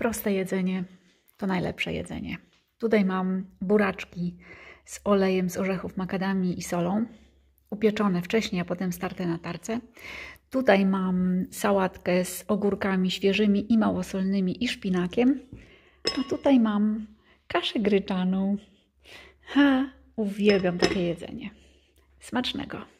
Proste jedzenie to najlepsze jedzenie. Tutaj mam buraczki z olejem z orzechów makadami i solą, upieczone wcześniej, a potem starte na tarce. Tutaj mam sałatkę z ogórkami świeżymi i małosolnymi i szpinakiem. A tutaj mam kaszę gryczaną. Ha, uwielbiam takie jedzenie. Smacznego!